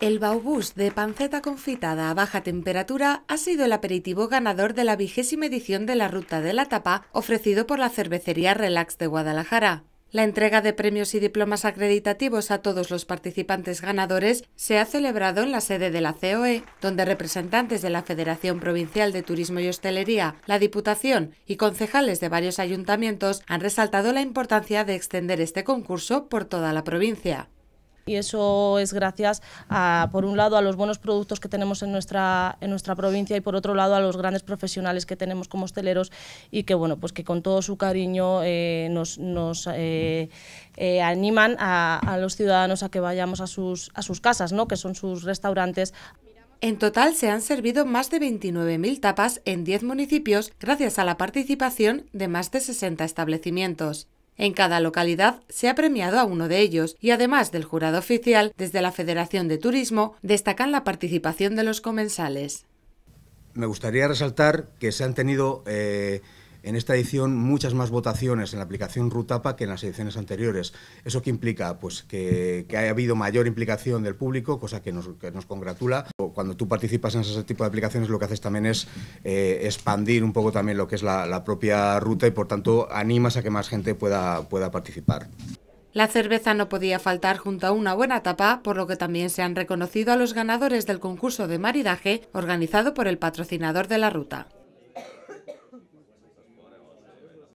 El baubús de panceta confitada a baja temperatura ha sido el aperitivo ganador de la vigésima edición de la Ruta de la Tapa ofrecido por la cervecería Relax de Guadalajara. La entrega de premios y diplomas acreditativos a todos los participantes ganadores se ha celebrado en la sede de la COE, donde representantes de la Federación Provincial de Turismo y Hostelería, la Diputación y concejales de varios ayuntamientos han resaltado la importancia de extender este concurso por toda la provincia y eso es gracias, a, por un lado, a los buenos productos que tenemos en nuestra, en nuestra provincia y por otro lado a los grandes profesionales que tenemos como hosteleros y que, bueno, pues que con todo su cariño eh, nos... Eh, eh, animan a, los ciudadanos a que vayamos a sus, a sus casas, ¿no? que son sus restaurantes. En total se han servido más de 29.000 tapas en 10 municipios gracias a la participación de más de 60 establecimientos. En cada localidad se ha premiado a uno de ellos y además del jurado oficial, desde la Federación de Turismo destacan la participación de los comensales. Me gustaría resaltar que se han tenido eh, en esta edición muchas más votaciones en la aplicación Rutapa que en las ediciones anteriores. ¿Eso que implica? Pues que, ha habido mayor implicación del público, cosa que nos, congratula. Cuando tú participas en ese tipo de aplicaciones lo que haces también es eh, expandir un poco también lo que es la, propia ruta y por tanto animas a que más gente pueda, pueda participar. La cerveza no podía faltar junto a una buena tapa, por lo que también se han reconocido a los ganadores del concurso de maridaje organizado por el patrocinador de la ruta.